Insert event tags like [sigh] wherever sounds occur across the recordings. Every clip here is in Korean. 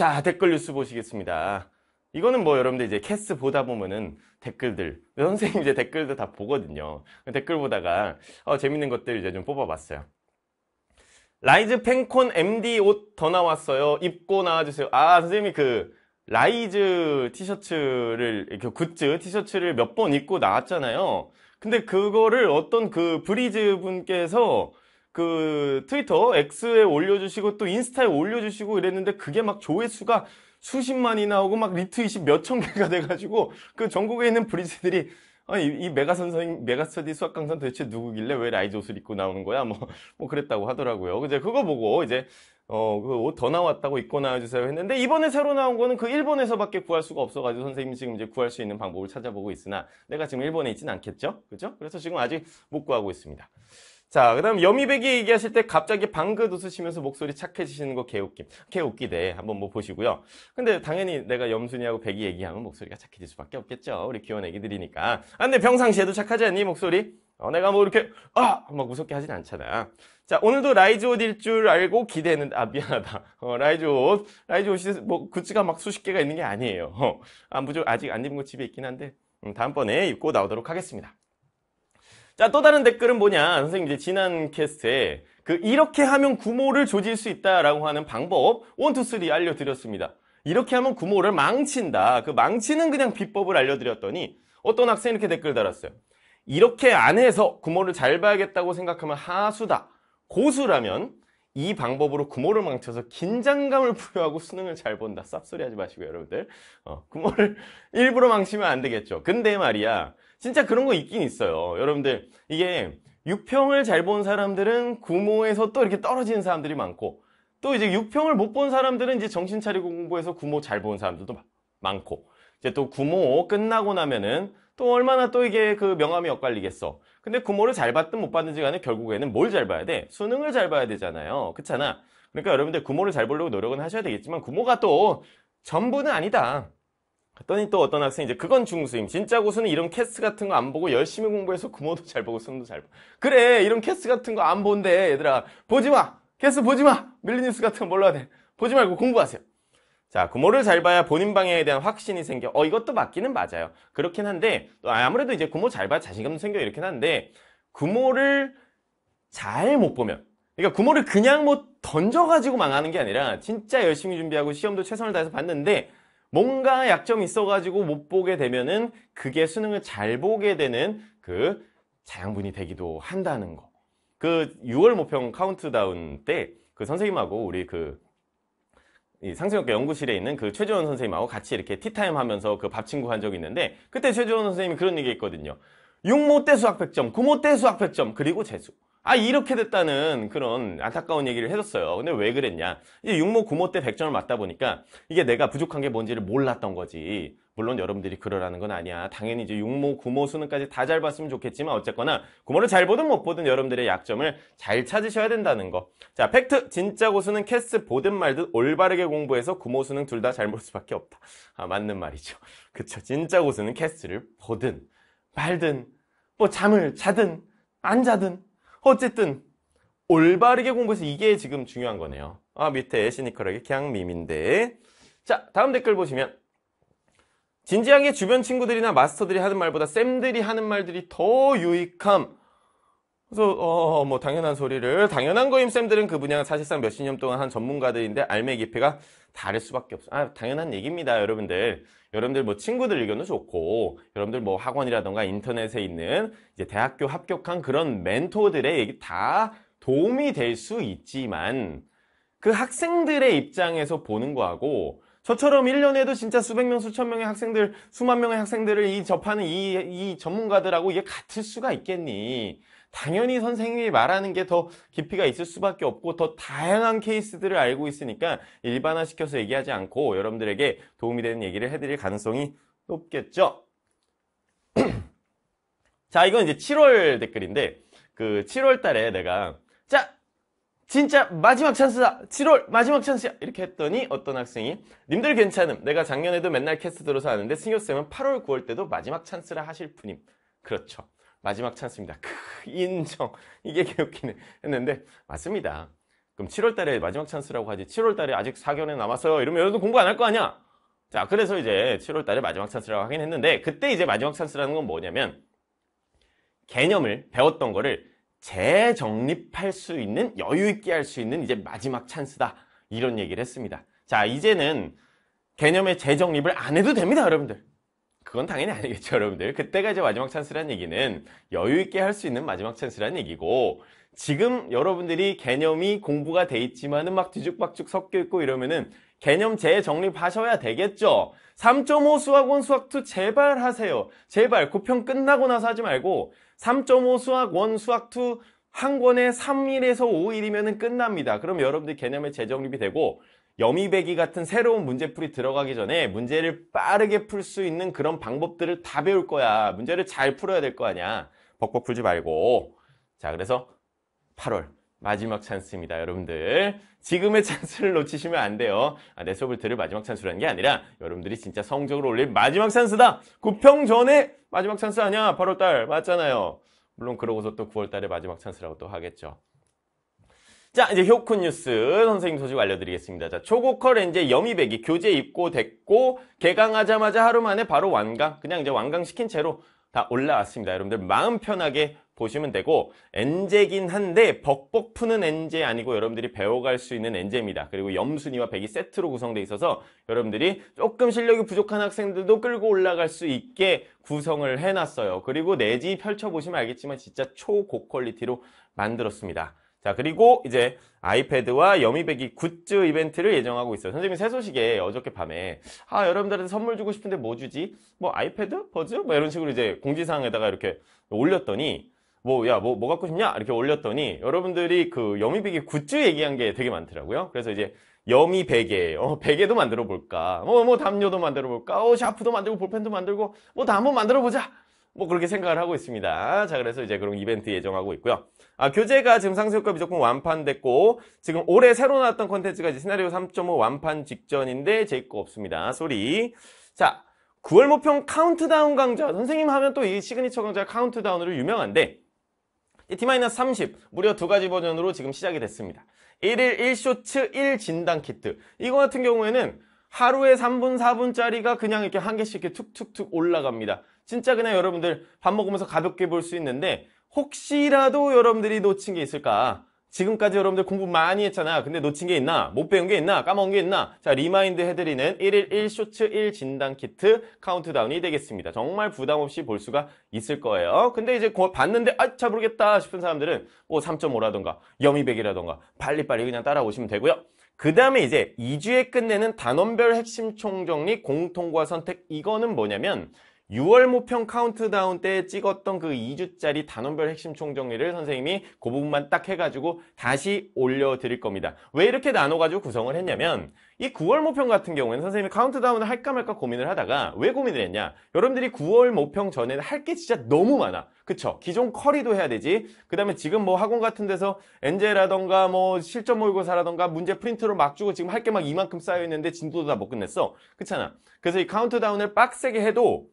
자, 댓글 뉴스 보시겠습니다. 이거는 뭐 여러분들 이제 캐스 보다 보면은 댓글들 선생님 이제 댓글도 다 보거든요 댓글 보다가 어, 재밌는 것들 이제 좀 뽑아봤어요 라이즈 팬콘 MD 옷 더 나왔어요 입고 나와주세요 아 선생님이 그 라이즈 티셔츠를 이렇게 그 굿즈 티셔츠를 몇 번 입고 나왔잖아요 근데 그거를 어떤 그 브리즈 분께서 그 트위터 X에 올려주시고 또 인스타에 올려주시고 이랬는데 그게 막 조회수가 수십만이 나오고 막 리트윗이 몇천 개가 돼가지고 그 전국에 있는 브리즈들이 아니, 이 메가 선생 메가 스터디 수학 강사 도대체 누구길래 왜 라이즈 옷을 입고 나오는 거야? 뭐, 뭐 그랬다고 하더라고요. 이제 그거 보고 이제 어, 그 옷 더 나왔다고 입고 나와주세요 했는데 이번에 새로 나온 거는 그 일본에서밖에 구할 수가 없어가지고 선생님 지금 이제 구할 수 있는 방법을 찾아보고 있으나 내가 지금 일본에 있진 않겠죠? 그죠? 그래서 지금 아직 못 구하고 있습니다. 자, 그 다음 여미백이 얘기하실 때 갑자기 방긋 웃으시면서 목소리 착해지시는 거 개웃김. 개웃기대. 한번 뭐 보시고요. 근데 당연히 내가 염순이하고 백이 얘기하면 목소리가 착해질 수밖에 없겠죠. 우리 귀여운 애기들이니까. 아, 근데 평상시에도 착하지 않니? 목소리? 어, 내가 뭐 이렇게, 아! 막 무섭게 하진 않잖아. 자, 오늘도 라이즈 옷일 줄 알고 기대했는데, 아, 미안하다. 어, 라이즈 옷. 라이즈 옷이 뭐 굿즈가 막 수십 개가 있는 게 아니에요. 어, 아, 무조 아직 안 입은 거 집에 있긴 한데, 음, 다음번에 입고 나오도록 하겠습니다. 자, 또 다른 댓글은 뭐냐. 선생님, 이제 지난 캐스트에 그 이렇게 하면 구모를 조질 수 있다라고 하는 방법 1, 2, 3 알려드렸습니다. 이렇게 하면 구모를 망친다. 그 망치는 그냥 비법을 알려드렸더니 어떤 학생이 이렇게 댓글 달았어요. 이렇게 안 해서 구모를 잘 봐야겠다고 생각하면 하수다. 고수라면 이 방법으로 구모를 망쳐서 긴장감을 [laughs] 부여하고 수능을 잘 본다. 쌉소리 하지 마시고요, 여러분들. 어, 구모를 [laughs] 일부러 망치면 안 되겠죠. 근데 말이야. 진짜 그런 거 있긴 있어요. 여러분들 이게 6평을 잘 본 사람들은 구모에서 또 이렇게 떨어지는 사람들이 많고 또 이제 6평을 못 본 사람들은 이제 정신 차리고 공부해서 구모 잘 본 사람들도 많고 이제 또 구모 끝나고 나면은 또 얼마나 또 이게 그 명암이 엇갈리겠어. 근데 구모를 잘 봤든 못 봤든지 간에 결국에는 뭘 잘 봐야 돼? 수능을 잘 봐야 되잖아요. 그렇잖아. 그러니까 여러분들 구모를 잘 보려고 노력은 하셔야 되겠지만 구모가 또 전부는 아니다. 갔더니 또 어떤 학생이 이제 그건 중수임. 진짜 고수는 이런 캐스 같은 거 안 보고 열심히 공부해서 구모도 잘 보고 수능도 잘 보. 그래 이런 캐스 같은 거 안 본대 얘들아 보지 마. 캐스 보지 마. 밀리뉴스 같은 거 몰라야 돼. 보지 말고 공부하세요. 자, 구모를 잘 봐야 본인 방향에 대한 확신이 생겨. 어, 이것도 맞기는 맞아요. 그렇긴 한데, 또 아무래도 이제 구모 잘 봐야 자신감도 생겨. 이렇긴 한데, 구모를 잘 못 보면, 그러니까 구모를 그냥 뭐 던져가지고 망하는 게 아니라, 진짜 열심히 준비하고 시험도 최선을 다해서 봤는데, 뭔가 약점이 있어가지고 못 보게 되면은 그게 수능을 잘 보게 되는 그 자양분이 되기도 한다는 거. 그 6월 모평 카운트다운 때 그 선생님하고 우리 그 상생학과 연구실에 있는 그 최재원 선생님하고 같이 이렇게 티타임 하면서 그 밥 친구 한 적이 있는데 그때 최재원 선생님이 그런 얘기 했거든요. 6모 때 수학 100점, 9모 때 수학 100점, 그리고 재수. 아 이렇게 됐다는 그런 안타까운 얘기를 해줬어요 근데 왜 그랬냐 이제 6모 9모 때 100점을 맞다 보니까 이게 내가 부족한 게 뭔지를 몰랐던 거지 물론 여러분들이 그러라는 건 아니야 당연히 이제 6모 9모 수능까지 다 잘 봤으면 좋겠지만 어쨌거나 9모를 잘 보든 못 보든 여러분들의 약점을 잘 찾으셔야 된다는 거자 팩트 진짜 고수는 캐스 보든 말든 올바르게 공부해서 9모 수능 둘 다 잘 볼 수밖에 없다 아 맞는 말이죠 [laughs] 그쵸 진짜 고수는 캐스를 보든 말든 뭐 잠을 자든 안 자든 어쨌든 올바르게 공부해서 이게 지금 중요한 거네요. 아 밑에 시니컬하게 강밈인데 자 다음 댓글 보시면 진지하게 주변 친구들이나 마스터들이 하는 말보다 쌤들이 하는 말들이 더 유익함 그래서 어뭐 어, 어, 당연한 소리를 당연한 거임 쌤들은 그 분야가 사실상 몇십 년 동안 한 전문가들인데 알매 깊이가 다를 수밖에 없어. 아 당연한 얘기입니다, 여러분들. 여러분들 뭐 친구들 의견도 좋고, 여러분들 뭐 학원이라던가 인터넷에 있는 이제 대학교 합격한 그런 멘토들의 얘기 다 도움이 될 수 있지만 그 학생들의 입장에서 보는 거하고 저처럼 1년에도 진짜 수백 명, 수천 명의 학생들, 수만 명의 학생들을 이 접하는 이, 이 전문가들하고 이게 같을 수가 있겠니? 당연히 선생님이 말하는 게 더 깊이가 있을 수밖에 없고 더 다양한 케이스들을 알고 있으니까 일반화시켜서 얘기하지 않고 여러분들에게 도움이 되는 얘기를 해드릴 가능성이 높겠죠. [clears throat] 자, 이건 이제 7월 댓글인데 그 7월 달에 내가 자, 진짜 마지막 찬스다 7월 마지막 찬스야 이렇게 했더니 어떤 학생이 님들 괜찮음 내가 작년에도 맨날 캐스트 들어서 하는데 승효쌤은 8월 9월 때도 마지막 찬스라 하실 분임 그렇죠 마지막 찬스입니다 인정. 이게 개웃기네. 했는데, 맞습니다. 그럼 7월 달에 마지막 찬스라고 하지. 7월 달에 아직 4견에 남았어요. 이러면 여러분 공부 안 할 거 아니야? 자, 그래서 이제 7월 달에 마지막 찬스라고 하긴 했는데, 그때 이제 마지막 찬스라는 건 뭐냐면, 개념을, 배웠던 거를 재정립할 수 있는, 여유있게 할 수 있는 이제 마지막 찬스다. 이런 얘기를 했습니다. 자, 이제는 개념의 재정립을 안 해도 됩니다, 여러분들. 그건 당연히 아니겠죠 여러분들 그때가 이제 마지막 찬스란 얘기는 여유있게 할 수 있는 마지막 찬스란 얘기고 지금 여러분들이 개념이 공부가 돼 있지만은 막 뒤죽박죽 섞여 있고 이러면은 개념 재정립하셔야 되겠죠 3.5수학1 수학2 제발 하세요 제발 고평 끝나고 나서 하지 말고 3.5수학1 수학2 한 권에 3일에서 5일이면 끝납니다 그럼 여러분들 개념의 재정립이 되고 여미배기 같은 새로운 문제풀이 들어가기 전에 문제를 빠르게 풀 수 있는 그런 방법들을 다 배울 거야. 문제를 잘 풀어야 될 거 아니야. 벅벅 풀지 말고. 자, 그래서 8월 마지막 찬스입니다, 여러분들. 지금의 [laughs] 찬스를 놓치시면 안 돼요. 아, 내 수업을 들을 마지막 찬스라는 게 아니라 여러분들이 진짜 성적을 올릴 마지막 찬스다. 9평 전에 마지막 찬스 아니야. 8월달 맞잖아요. 물론 그러고서 또 9월달에 마지막 찬스라고 또 하겠죠. 자 이제 효쿤 뉴스 선생님 소식 알려드리겠습니다. 자 초고컬 이제 영입액이 교재 입고됐고 개강하자마자 하루 만에 바로 완강 그냥 이제 완강시킨 채로 다 올라왔습니다. 여러분들 마음 편하게 보시면 되고 엔제긴 한데 벅벅 푸는 엔제 아니고 여러분들이 배워갈 수 있는 엔제입니다. 그리고 염순이와 백이 세트로 구성되어 있어서 여러분들이 조금 실력이 부족한 학생들도 끌고 올라갈 수 있게 구성을 해놨어요. 그리고 내지 펼쳐보시면 알겠지만 진짜 초고 퀄리티로 만들었습니다. 자 그리고 이제 아이패드와 여미백이 굿즈 이벤트를 예정하고 있어요 선생님이 새 소식에 어저께 밤에 아 여러분들한테 선물 주고 싶은데 뭐 주지? 뭐 아이패드? 버즈? 뭐 이런 식으로 이제 공지사항에다가 이렇게 올렸더니 뭐, 야, 뭐, 뭐 갖고 싶냐? 이렇게 올렸더니, 여러분들이 그여미백이 굿즈 얘기한 게 되게 많더라고요. 그래서 이제, 여미 베개, 어, 베개도 만들어 볼까? 뭐, 뭐, 담요도 만들어 볼까? 어, 샤프도 만들고, 볼펜도 만들고, 뭐, 다 한번 만들어 보자! 뭐 그렇게 생각을 하고 있습니다. 자 그래서 이제 그런 이벤트 예정하고 있고요. 아 교재가 지금 상세효과 무조건 완판됐고 지금 올해 새로 나왔던 콘텐츠가 이제 시나리오 3.5 완판 직전인데 제고 없습니다. 소리. 자 9월 모평 카운트다운 강좌 선생님 하면 또 이 시그니처 강좌 카운트다운으로 유명한데 T-30 무려 두 가지 버전으로 지금 시작이 됐습니다. 1일 1쇼츠 1진단 키트 이거 같은 경우에는 하루에 3분 4분짜리가 그냥 이렇게 한 개씩 이렇게 툭툭툭 올라갑니다. 진짜 그냥 여러분들 밥 먹으면서 가볍게 볼 수 있는데 혹시라도 여러분들이 놓친 게 있을까? 지금까지 여러분들 공부 많이 했잖아. 근데 놓친 게 있나? 못 배운 게 있나? 까먹은 게 있나? 자, 리마인드 해드리는 1일 1쇼츠 1 진단 키트 카운트다운이 되겠습니다. 정말 부담 없이 볼 수가 있을 거예요. 근데 이제 봤는데, 아, 잘 모르겠다 싶은 사람들은 뭐 3.5라던가, 여미백이라던가, 빨리빨리 그냥 따라오시면 되고요. 그 다음에 이제 2주에 끝내는 단원별 핵심 총정리 공통과 선택. 이거는 뭐냐면, 6월 모평 카운트다운 때 찍었던 그 2주짜리 단원별 핵심 총정리를 선생님이 그 부분만 딱 해가지고 다시 올려드릴 겁니다. 왜 이렇게 나눠가지고 구성을 했냐면 이 9월 모평 같은 경우에는 선생님이 카운트다운을 할까 말까 고민을 하다가 왜 고민을 했냐? 여러분들이 9월 모평 전에는 할 게 진짜 너무 많아. 그쵸? 기존 커리도 해야 되지. 그 다음에 지금 뭐 학원 같은 데서 엔젤라던가뭐 실전 모의고사라던가 문제 프린트로 막 주고 지금 할 게 막 이만큼 쌓여있는데 진도도 다 못 끝냈어. 그렇잖아. 그래서 이 카운트다운을 빡세게 해도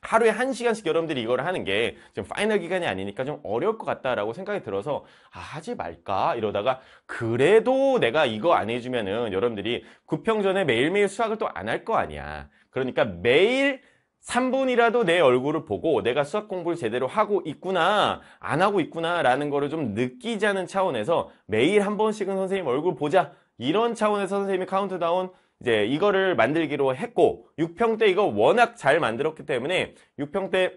하루에 한시간씩 여러분들이 이걸 하는 게 지금 파이널 기간이 아니니까 좀 어려울 것 같다라고 생각이 들어서 아, 하지 말까 이러다가 그래도 내가 이거 안 해주면은 여러분들이 구평 전에 매일매일 수학을 또 안 할 거 아니야. 그러니까 매일 3분이라도 내 얼굴을 보고 내가 수학 공부를 제대로 하고 있구나 안 하고 있구나 라는 거를 좀 느끼자는 차원에서 매일 한 번씩은 선생님 얼굴 보자 이런 차원에서 선생님이 카운트다운 이제 이거를 만들기로 했고 6평 때 이거 워낙 잘 만들었기 때문에 6평 때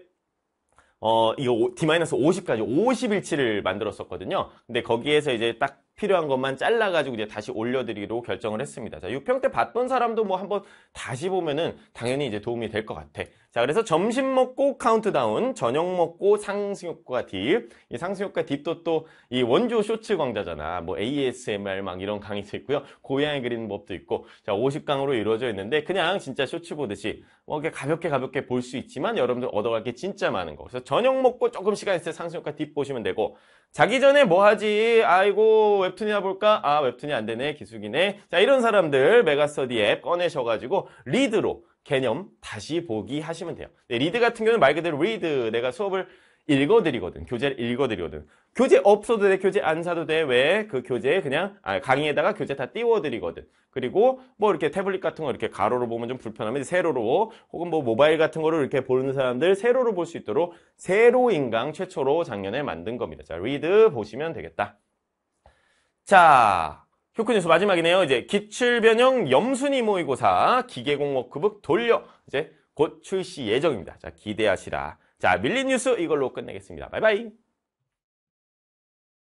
어, 이거 D-50까지 50일치를 만들었었거든요. 근데 거기에서 이제 딱 필요한 것만 잘라가지고 이제 다시 올려드리기로 결정을 했습니다. 자, 6평 때 봤던 사람도 뭐 한번 다시 보면은 당연히 이제 도움이 될 것 같아. 자, 그래서 점심 먹고 카운트다운, 저녁 먹고 상승효과 딥. 이 상승효과 딥도 또 이 원조 쇼츠 강좌잖아. 뭐 ASMR 막 이런 강의도 있고요. 고양이 그리는 법도 있고. 자, 50강으로 이루어져 있는데 그냥 진짜 쇼츠 보듯이 뭐 이렇게 가볍게 가볍게 볼 수 있지만 여러분들 얻어갈 게 진짜 많은 거. 그래서 저녁 먹고 조금 시간 있을 때 상승효과 딥 보시면 되고 자기 전에 뭐 하지? 아이고 웹툰이나 볼까? 아 웹툰이 안 되네 기숙이네. 자 이런 사람들 메가스터디 앱 꺼내셔가지고 리드로 개념 다시 보기 하시면 돼요. 네, 리드 같은 경우는 말 그대로 리드 내가 수업을 읽어드리거든. 교재를 읽어드리거든. 교재 없어도 돼. 교재 안 사도 돼. 왜? 그 교재에 그냥, 아, 강의에다가 교재 다 띄워드리거든. 그리고 뭐 이렇게 태블릿 같은 거 이렇게 가로로 보면 좀 불편하면 세로로, 혹은 뭐 모바일 같은 거를 이렇게 보는 사람들 세로로 볼 수 있도록 세로 인강 최초로 작년에 만든 겁니다. 자, 리드 보시면 되겠다. 자, 효크 뉴스 마지막이네요. 이제 기출 변형 염순이 모의고사 기계공 업급북 돌려 이제 곧 출시 예정입니다. 자 기대하시라. 자 밀린 뉴스 이걸로 끝내겠습니다. 바이바이.